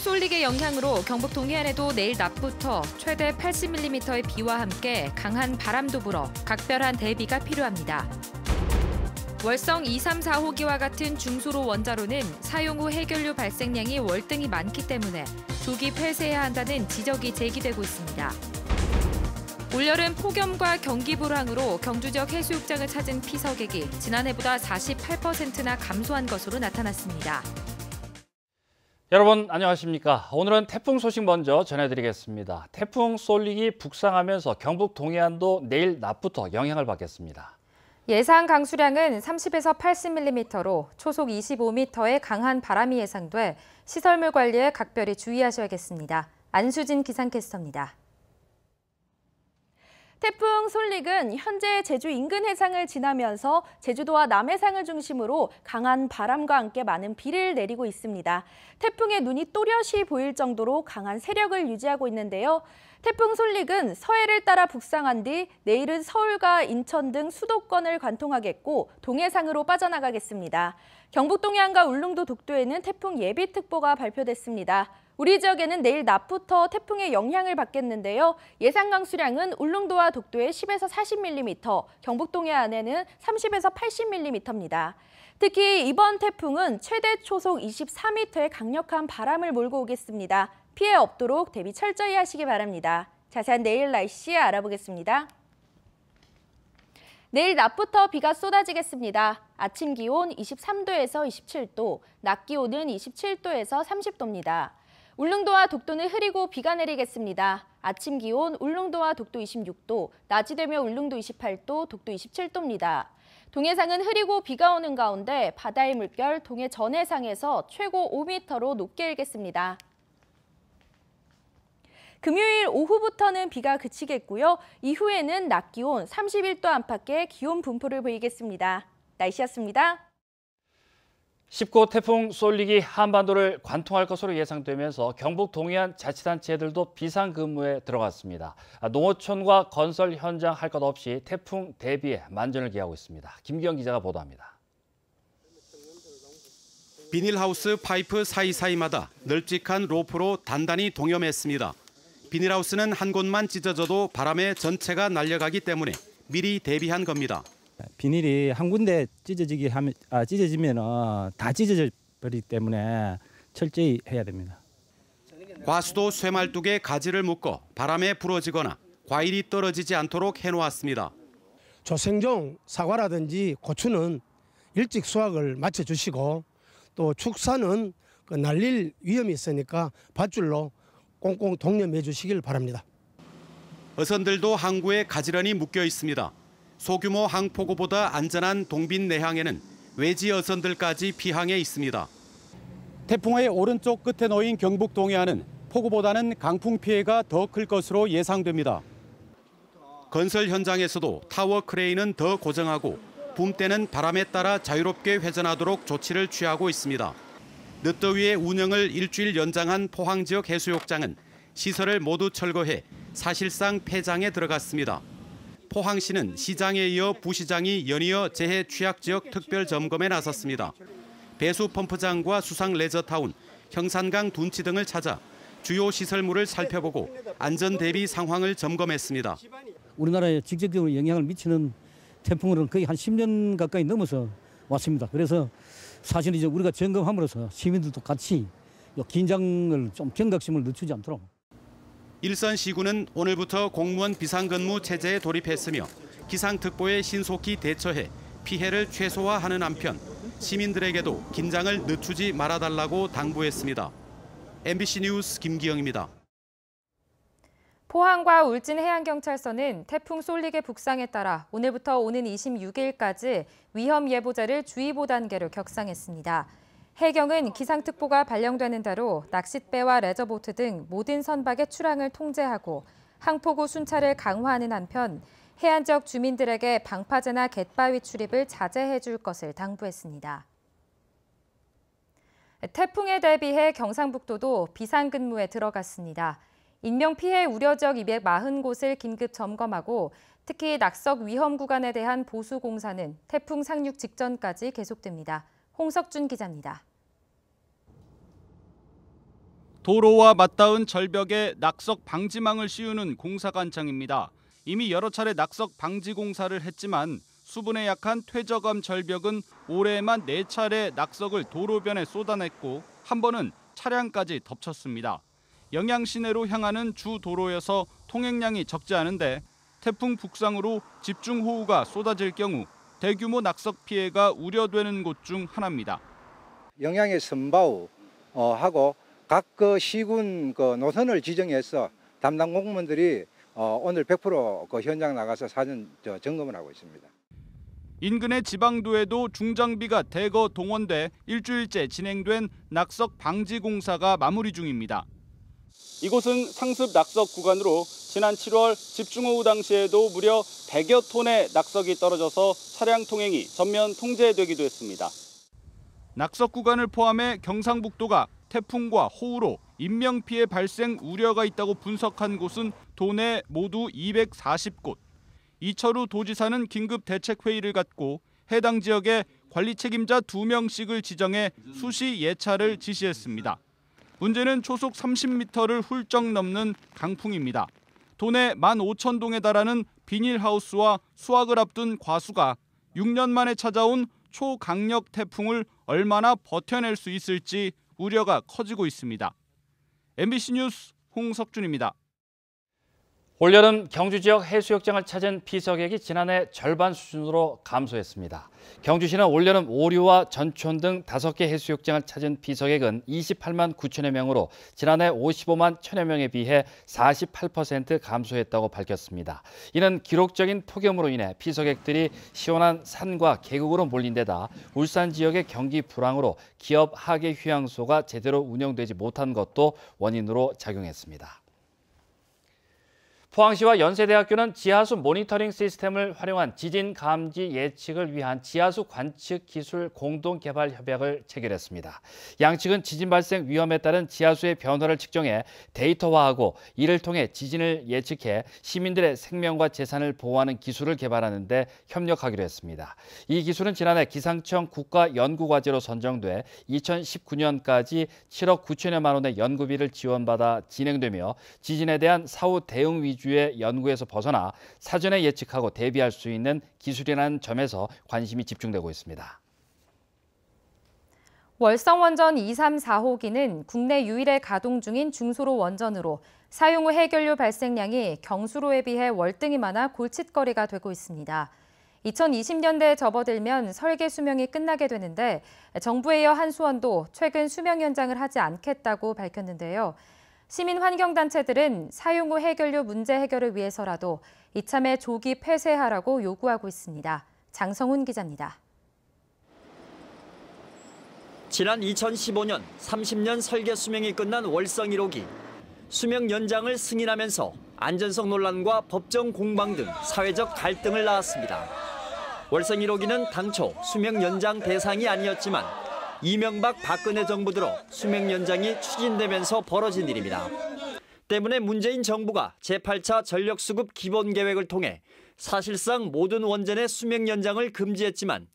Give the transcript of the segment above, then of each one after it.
성솔릭의 영향으로 경북 동해안에도 내일 낮부터 최대 80mm의 비와 함께 강한 바람도 불어 각별한 대비가 필요합니다. 월성 2345기와 같은 중소로 원자로는 사용 후 해결료 발생량이 월등히 많기 때문에 조기 폐쇄해야 한다는 지적이 제기되고 있습니다. 올여름 폭염과 경기 불황으로 경주 지역 해수욕장을 찾은 피서객이 지난해보다 48%나 감소한 것으로 나타났습니다. 여러분 안녕하십니까 오늘은 태풍 소식 먼저 전해드리겠습니다 태풍 솔릭이 북상하면서 경북 동해안도 내일 낮부터 영향을 받겠습니다 예상 강수량은 30에서 80mm로 초속 25m의 강한 바람이 예상돼 시설물 관리에 각별히 주의하셔야겠습니다 안수진 기상캐스터입니다 태풍 솔릭은 현재 제주 인근 해상을 지나면서 제주도와 남해상을 중심으로 강한 바람과 함께 많은 비를 내리고 있습니다. 태풍의 눈이 또렷이 보일 정도로 강한 세력을 유지하고 있는데요. 태풍 솔릭은 서해를 따라 북상한 뒤 내일은 서울과 인천 등 수도권을 관통하겠고 동해상으로 빠져나가겠습니다. 경북 동해안과 울릉도 독도에는 태풍 예비특보가 발표됐습니다. 우리 지역에는 내일 낮부터 태풍의 영향을 받겠는데요. 예상 강수량은 울릉도와 독도에 10에서 40mm, 경북 동해안에는 30에서 80mm입니다. 특히 이번 태풍은 최대 초속 24m의 강력한 바람을 몰고 오겠습니다. 피해 없도록 대비 철저히 하시기 바랍니다. 자세한 내일 날씨 알아보겠습니다. 내일 낮부터 비가 쏟아지겠습니다. 아침 기온 23도에서 27도, 낮 기온은 27도에서 30도입니다. 울릉도와 독도는 흐리고 비가 내리겠습니다. 아침 기온 울릉도와 독도 26도, 낮이 되며 울릉도 28도, 독도 27도입니다. 동해상은 흐리고 비가 오는 가운데 바다의 물결 동해 전해상에서 최고 5m로 높게 일겠습니다. 금요일 오후부터는 비가 그치겠고요. 이후에는 낮 기온 31도 안팎의 기온 분포를 보이겠습니다. 날씨였습니다. 19호 태풍 쏠리기 한반도를 관통할 것으로 예상되면서 경북 동해안 자치단체들도 비상근무에 들어갔습니다. 농어촌과 건설 현장 할 것 없이 태풍 대비에 만전을 기하고 있습니다. 김경 기자가 보도합니다. 비닐하우스 파이프 사이사이마다 널찍한 로프로 단단히 동여맸습니다. 비닐하우스는 한 곳만 찢어져도 바람에 전체가 날려가기 때문에 미리 대비한 겁니다. 비닐이 한 군데 찢어지기 하면 아, 찢어지면은 다 찢어져 버리기 때문에 철저히 해야 됩니다. 과수도 쇠말뚝에 가지를 묶어 바람에 부러지거나 과일이 떨어지지 않도록 해놓았습니다. 조생종 사과라든지 고추는 일찍 수확을 마쳐주시고 또 축사는 그 날릴 위험이 있으니까 밧줄로 꽁꽁 독려해 주시길 바랍니다. 어선들도 항구에 가지런히 묶여 있습니다. 소규모 항포고보다 안전한 동빈 내항에는 외지 어선들까지 피항해 있습니다. 태풍의 오른쪽 끝에 놓인 경북 동해안은 폭우보다는 강풍 피해가 더 클 것으로 예상됩니다. 건설 현장에서도 타워 크레인은 더 고정하고 붐대는 바람에 따라 자유롭게 회전하도록 조치를 취하고 있습니다. 늦더위의 운영을 일주일 연장한 포항 지역 해수욕장은 시설을 모두 철거해 사실상 폐장에 들어갔습니다. 포항시는 시장에 이어 부시장이 연이어 재해 취약 지역 특별 점검에 나섰습니다. 배수 펌프장과 수상 레저타운, 형산강 둔치 등을 찾아 주요 시설물을 살펴보고 안전 대비 상황을 점검했습니다. 우리나라에 직접적으로 영향을 미치는 태풍으로는 거의 한 10년 가까이 넘어서 왔습니다. 그래서 사실 이제 우리가 점검함으로써 시민들도 같이 긴장을 좀 경각심을 늦추지 않도록 일선 시군은 오늘부터 공무원 비상근무 체제에 돌입했으며 기상특보에 신속히 대처해 피해를 최소화하는 한편 시민들에게도 긴장을 늦추지 말아달라고 당부했습니다. MBC 뉴스 김기영입니다. 포항과 울진 해양경찰서는 태풍 쏠릭의 북상에 따라 오늘부터 오는 26일까지 위험 예보자를 주의보 단계로 격상했습니다. 해경은 기상특보가 발령되는 대로 낚싯배와 레저보트 등 모든 선박의 출항을 통제하고 항포구 순찰을 강화하는 한편 해안 지역 주민들에게 방파제나 갯바위 출입을 자제해 줄 것을 당부했습니다. 태풍에 대비해 경상북도도 비상근무에 들어갔습니다. 인명피해 우려 지역 240곳을 긴급 점검하고 특히 낙석 위험 구간에 대한 보수 공사는 태풍 상륙 직전까지 계속됩니다. 홍석준 기자입니다. 도로와 맞닿은 절벽에 낙석 방지망을 씌우는 공사 관장입니다 이미 여러 차례 낙석 방지 공사를 했지만 수분에 약한 퇴적암 절벽은 올해에만 4차례 낙석을 도로변에 쏟아냈고 한 번은 차량까지 덮쳤습니다. 영양시내로 향하는 주 도로여서 통행량이 적지 않은데 태풍 북상으로 집중호우가 쏟아질 경우 대규모 낙석 피해가 우려되는 곳 중 하나입니다. 영양의 선바우하고 어, 각그 시군 그 노선을 지정해서 담당 공무원들이 어, 오늘 100%그 현장 나가서 사전 저, 점검을 하고 있습니다. 인근의 지방도에도 중장비가 대거 동원돼 일주일째 진행된 낙석 방지 공사가 마무리 중입니다. 이곳은 상습 낙석 구간으로 지난 7월 집중호우 당시에도 무려 100여 톤의 낙석이 떨어져서 차량 통행이 전면 통제되기도 했습니다. 낙석 구간을 포함해 경상북도가 태풍과 호우로 인명피해 발생 우려가 있다고 분석한 곳은 도내 모두 240곳. 이철우 도지사는 긴급 대책회의를 갖고 해당 지역에 관리 책임자 2명씩을 지정해 수시 예찰을 지시했습니다. 문제는 초속 30m를 훌쩍 넘는 강풍입니다. 도내 15,000동에 달하는 비닐하우스와 수확을 앞둔 과수가 6년 만에 찾아온 초강력 태풍을 얼마나 버텨낼 수 있을지 우려가 커지고 있습니다. MBC 뉴스 홍석준입니다. 올여름 경주 지역 해수욕장을 찾은 피서객이 지난해 절반 수준으로 감소했습니다. 경주시는 올여름 오류와 전촌 등 다섯 개 해수욕장을 찾은 피서객은 28만 9천여 명으로 지난해 55만 천여 명에 비해 48% 감소했다고 밝혔습니다. 이는 기록적인 폭염으로 인해 피서객들이 시원한 산과 계곡으로 몰린 데다 울산 지역의 경기 불황으로 기업 하계 휴양소가 제대로 운영되지 못한 것도 원인으로 작용했습니다. 포항시와 연세대학교는 지하수 모니터링 시스템을 활용한 지진 감지 예측을 위한 지하수 관측 기술 공동 개발 협약을 체결했습니다. 양측은 지진 발생 위험에 따른 지하수의 변화를 측정해 데이터화하고 이를 통해 지진을 예측해 시민들의 생명과 재산을 보호하는 기술을 개발하는 데 협력하기로 했습니다. 이 기술은 지난해 기상청 국가연구과제로 선정돼 2019년까지 7억 9천여만 원의 연구비를 지원받아 진행되며 지진에 대한 사후 대응 위주 위주의 연구에서 벗어나 사전에 예측하고 대비할 수 있는 기술이라는 점에서 관심이 집중되고 있습니다. 월성원전 2, 3, 4호기는 국내 유일의 가동 중인 중소로 원전으로 사용 후 해결료 발생량이 경수로에 비해 월등히 많아 골칫거리가 되고 있습니다. 2020년대에 접어들면 설계 수명이 끝나게 되는데 정부에 이어 한수원도 최근 수명 연장을 하지 않겠다고 밝혔는데요. 시민 환경단체들은 사용 후 해결료 문제 해결을 위해서라도 이참에 조기 폐쇄하라고 요구하고 있습니다. 장성훈 기자입니다. 지난 2015년 30년 설계 수명이 끝난 월성 1호기. 수명 연장을 승인하면서 안전성 논란과 법정 공방 등 사회적 갈등을 낳았습니다. 월성 1호기는 당초 수명 연장 대상이 아니었지만 이명박 박근혜 정부 들어 수명 연장이 추진되면서 벌어진 일입니다. 때문에 문재인 정부가 제8차 전력수급 기본계획을 통해 사실상 모든 원전의 수명 연장을 금지했지만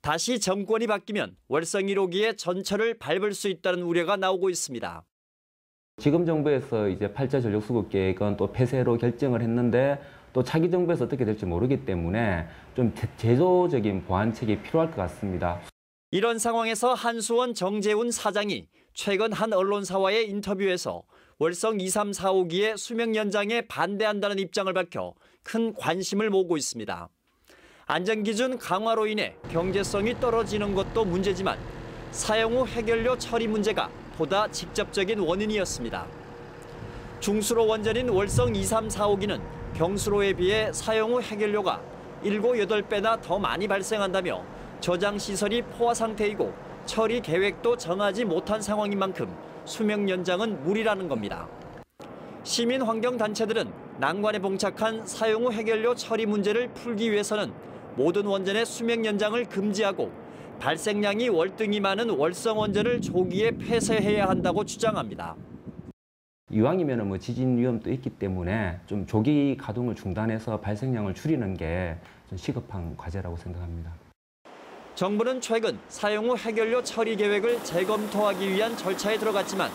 다시 정권이 바뀌면 월성 1호기의 전철을 밟을 수 있다는 우려가 나오고 있습니다. 지금 정부에서 이제 8차 전력수급 계획은 또 폐쇄로 결정을 했는데 또 차기 정부에서 어떻게 될지 모르기 때문에 좀 제도적인 보완책이 필요할 것 같습니다. 이런 상황에서 한수원 정재훈 사장이 최근 한 언론사와의 인터뷰에서 월성 2345기의 수명 연장에 반대한다는 입장을 밝혀 큰 관심을 모으고 있습니다. 안전기준 강화로 인해 경제성이 떨어지는 것도 문제지만 사용 후 해결료 처리 문제가 보다 직접적인 원인이었습니다. 중수로 원전인 월성 2345기는 경수로에 비해 사용 후 해결료가 7, 8배나 더 많이 발생한다며 저장시설이 포화 상태이고 처리 계획도 정하지 못한 상황인 만큼 수명 연장은 무리라는 겁니다. 시민 환경 단체들은 난관에 봉착한 사용 후 해결료 처리 문제를 풀기 위해서는 모든 원전의 수명 연장을 금지하고 발생량이 월등히 많은 월성 원전을 조기에 폐쇄해야 한다고 주장합니다. 이왕이면 뭐 지진 위험도 있기 때문에 좀 조기 가동을 중단해서 발생량을 줄이는 게좀 시급한 과제라고 생각합니다. 정부는 최근 사용 후 해결료 처리 계획을 재검토하기 위한 절차에 들어갔지만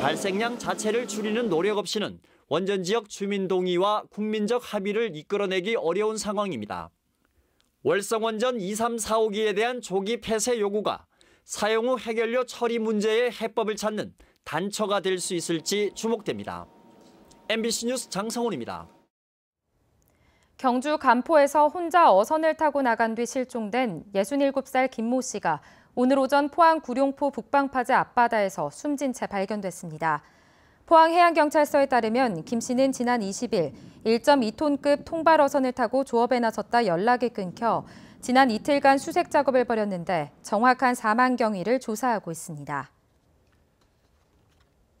발생량 자체를 줄이는 노력 없이는 원전 지역 주민 동의와 국민적 합의를 이끌어내기 어려운 상황입니다. 월성원전 2, 3, 4호기에 대한 조기 폐쇄 요구가 사용 후 해결료 처리 문제의 해법을 찾는 단초가 될 수 있을지 주목됩니다. MBC 뉴스 장성훈입니다. 경주 간포에서 혼자 어선을 타고 나간 뒤 실종된 67살 김모 씨가 오늘 오전 포항 구룡포 북방파제 앞바다에서 숨진 채 발견됐습니다. 포항해양경찰서에 따르면 김 씨는 지난 20일 1.2톤급 통발 어선을 타고 조업에 나섰다 연락이 끊겨 지난 이틀간 수색 작업을 벌였는데 정확한 사망 경위를 조사하고 있습니다.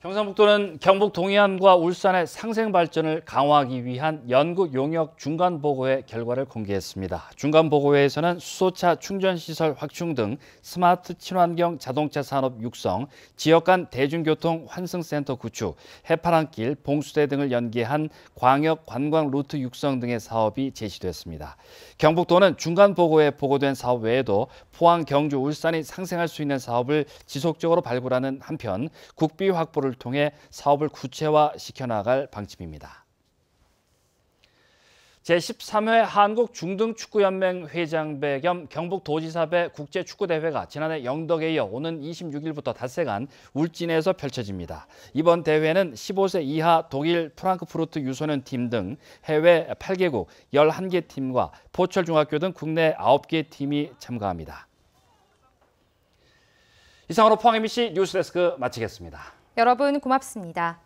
경상북도는 경북 동해안과 울산의 상생 발전을 강화하기 위한 연구 용역 중간 보고의 결과를 공개했습니다. 중간 보고회에서는 수소차 충전 시설 확충 등 스마트 친환경 자동차 산업 육성, 지역 간 대중교통 환승센터 구축, 해파랑길, 봉수대 등을 연계한 광역 관광 루트 육성 등의 사업이 제시됐습니다. 경북도는 중간 보고회에 보고된 사업 외에도 포항, 경주, 울산이 상생할 수 있는 사업을 지속적으로 발굴하는 한편 국비 확보를 연구를 통해 사업을 구체화시켜 나갈 방침입니다. 제13회 한국중등축구연맹 회장배 겸 경북도지사배 국제축구대회가 지난해 영덕에 이어 오는 26일부터 닷새간 울진에서 펼쳐집니다. 이번 대회는 15세 이하 독일 프랑크푸르트 유소년 팀 등 해외 8개국 11개 팀과 포철중학교 등 국내 9개 팀이 참가합니다. 이상으로 포항MBC 뉴스데스크 마치겠습니다. 여러분 고맙습니다.